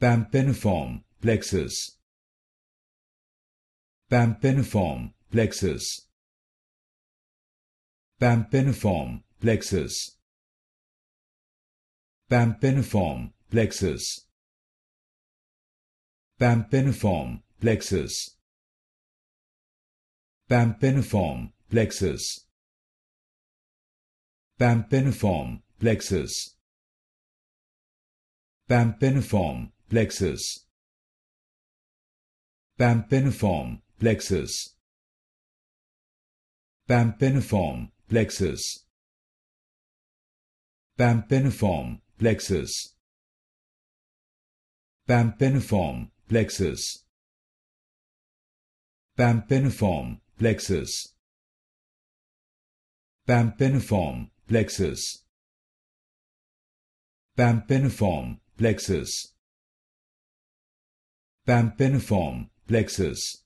pampeniform plexus pampeniform plexus pampeniform plexus pampeniform plexus pampeniform plexus pampeniform plexus pampeniform plexus pampeniform plexus Pampiniform plexus Pampiniform plexus Pampiniform plexus Pampiniform plexus Pampiniform plexus Pampiniform plexus Pampiniform plexus pampeniform plexus